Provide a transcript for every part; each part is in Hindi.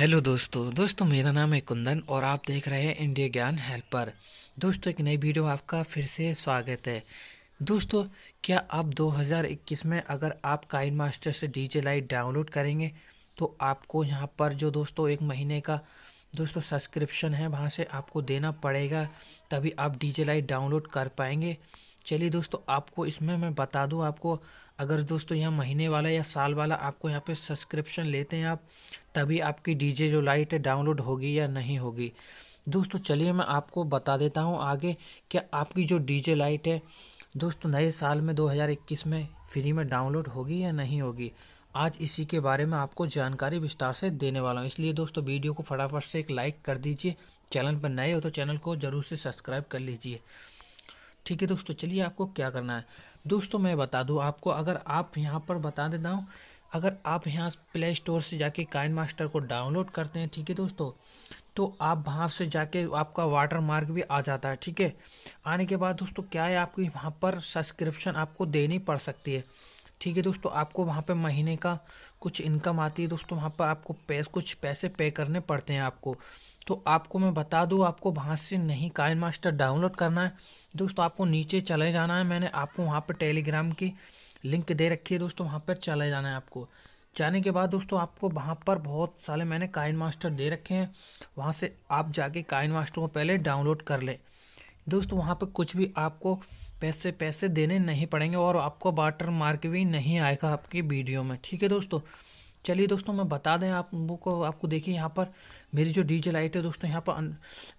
हेलो दोस्तों दोस्तों मेरा नाम है कुंदन और आप देख रहे हैं इंडिया ज्ञान हेल्पर दोस्तों एक नई वीडियो आपका फिर से स्वागत है दोस्तों क्या आप 2021 में अगर आप काइन मास्टर से डीजे लाइट डाउनलोड करेंगे तो आपको यहाँ पर जो दोस्तों एक महीने का दोस्तों सब्सक्रिप्शन है वहाँ से आपको देना पड़ेगा तभी आप जे लाइट डाउनलोड कर पाएंगे चलिए दोस्तों आपको इसमें मैं बता दूं आपको अगर दोस्तों यहाँ महीने वाला या साल वाला आपको यहाँ पे सब्सक्रिप्शन लेते हैं आप तभी आपकी डीजे जो लाइट है डाउनलोड होगी या नहीं होगी दोस्तों चलिए मैं आपको बता देता हूँ आगे क्या आपकी जो डीजे लाइट है दोस्तों नए साल में 2021 में फ्री में डाउनलोड होगी या नहीं होगी आज इसी के बारे में आपको जानकारी विस्तार से देने वाला हूँ इसलिए दोस्तों वीडियो को फटाफट से एक लाइक कर दीजिए चैनल पर नए हो तो चैनल को ज़रूर से सब्सक्राइब कर लीजिए ठीक है दोस्तों चलिए आपको क्या करना है दोस्तों मैं बता दूँ आपको अगर आप यहाँ पर बता देता हूँ अगर आप यहाँ प्ले स्टोर से जाके काइन मास्टर को डाउनलोड करते हैं ठीक है दोस्तों तो आप वहाँ से जाके आपका वाटर मार्क भी आ जाता है ठीक है आने के बाद दोस्तों क्या है आपकी वहाँ पर सब्सक्रिप्शन आपको देनी पड़ सकती है ठीक है दोस्तों आपको वहाँ पे महीने का कुछ इनकम आती है दोस्तों वहाँ पर आपको पैस कुछ पैसे पे करने पड़ते हैं आपको तो आपको मैं बता दूँ आपको वहाँ से नहीं काइन मास्टर डाउनलोड करना है दोस्तों आपको नीचे चले जाना है मैंने आपको वहाँ पर टेलीग्राम की लिंक दे रखी है दोस्तों वहाँ पर चले जाना है आपको जाने के बाद दोस्तों आपको वहाँ पर बहुत सारे मैंने काइन मास्टर दे रखे हैं वहाँ से आप जाके काइन मास्टर को पहले डाउनलोड कर लें दोस्तों वहाँ पर कुछ भी आपको पैसे पैसे देने नहीं पड़ेंगे और आपको वाटर मार्क भी नहीं आएगा आपकी वीडियो में ठीक है दोस्तों चलिए दोस्तों मैं बता दें आप को आपको देखिए यहाँ पर मेरी जो डीजे लाइट है दोस्तों यहाँ पर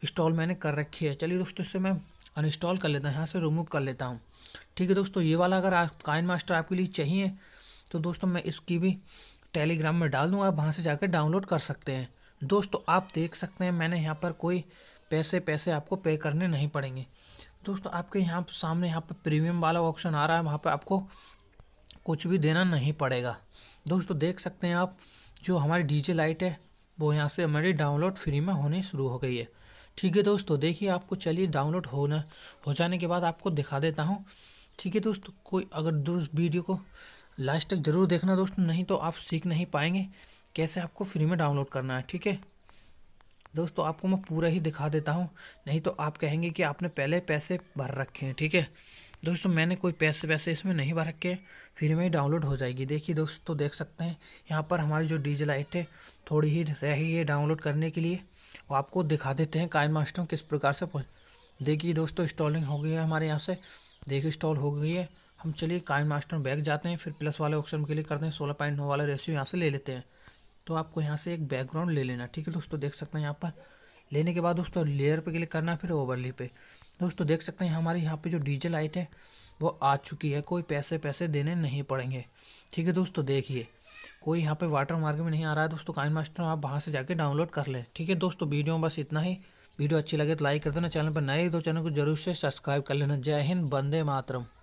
इंस्टॉल मैंने कर रखी है चलिए दोस्तों इससे मैं अनइंस्टॉल कर लेता हूँ यहाँ से रिमूव कर लेता हूँ ठीक है दोस्तों ये वाला अगर आप काइन मास्टर आपके लिए चाहिए तो दोस्तों मैं इसकी भी टेलीग्राम में डाल दूँ आप वहाँ से जाकर डाउनलोड कर सकते हैं दोस्तों आप देख सकते हैं मैंने यहाँ पर कोई पैसे पैसे आपको पे करने नहीं पड़ेंगे दोस्तों आपके यहाँ सामने यहाँ पर प्रीमियम वाला ऑप्शन आ रहा है वहाँ पर आपको कुछ भी देना नहीं पड़ेगा दोस्तों तो देख सकते हैं आप जो हमारी डीजे लाइट है वो यहाँ से हमारी डाउनलोड फ्री में होनी शुरू हो गई है ठीक है दोस्तों तो देखिए आपको चलिए डाउनलोड होना हो जाने के बाद आपको दिखा देता हूँ ठीक है दोस्तों कोई अगर दोस्त वीडियो को लास्ट तक ज़रूर देखना दोस्तों नहीं तो आप सीख नहीं पाएंगे कैसे आपको फ्री में डाउनलोड करना है ठीक है दोस्तों तो आपको मैं पूरा ही दिखा देता हूँ नहीं तो आप कहेंगे कि आपने पहले पैसे भर रखे हैं ठीक है दोस्तों मैंने कोई पैसे वैसे इसमें नहीं भर के फिर में ही डाउनलोड हो जाएगी देखिए दोस्तों तो देख सकते हैं यहाँ पर हमारी जो डीजे लाइट है थोड़ी ही रही है डाउनलोड करने के लिए और आपको दिखा देते हैं काइन मास्टर किस प्रकार से देखिए दोस्तों इंस्टॉलिंग हो गई है हमारे यहाँ से देखिए इंस्टॉल हो गई है हम चलिए काइन मास्टर बैग जाते हैं फिर प्लस वाले ऑप्शन क्लिक करते हैं सोलह पॉइंट नौ रेसियो यहाँ से ले लेते हैं तो आपको यहाँ से एक बैकग्राउंड ले लेना ठीक है दोस्तों देख सकते हैं यहाँ पर लेने के बाद दोस्तों लेयर पे क्लिक करना फिर ओवरली पे दोस्तों देख सकते हैं हमारे यहाँ पे जो डीजे लाइट है वो आ चुकी है कोई पैसे पैसे देने नहीं पड़ेंगे ठीक है दोस्तों देखिए कोई यहाँ पे वाटर मार्ग में नहीं आ रहा है दोस्तों काइन मास्टर आप वहाँ से जाके डाउनलोड कर लें ठीक है दोस्तों वीडियो में बस इतना ही वीडियो अच्छी लगे तो लाइक कर देना चैनल पर नए तो चैनल को जरूर से सब्सक्राइब कर लेना जय हिंद बंदे मातरम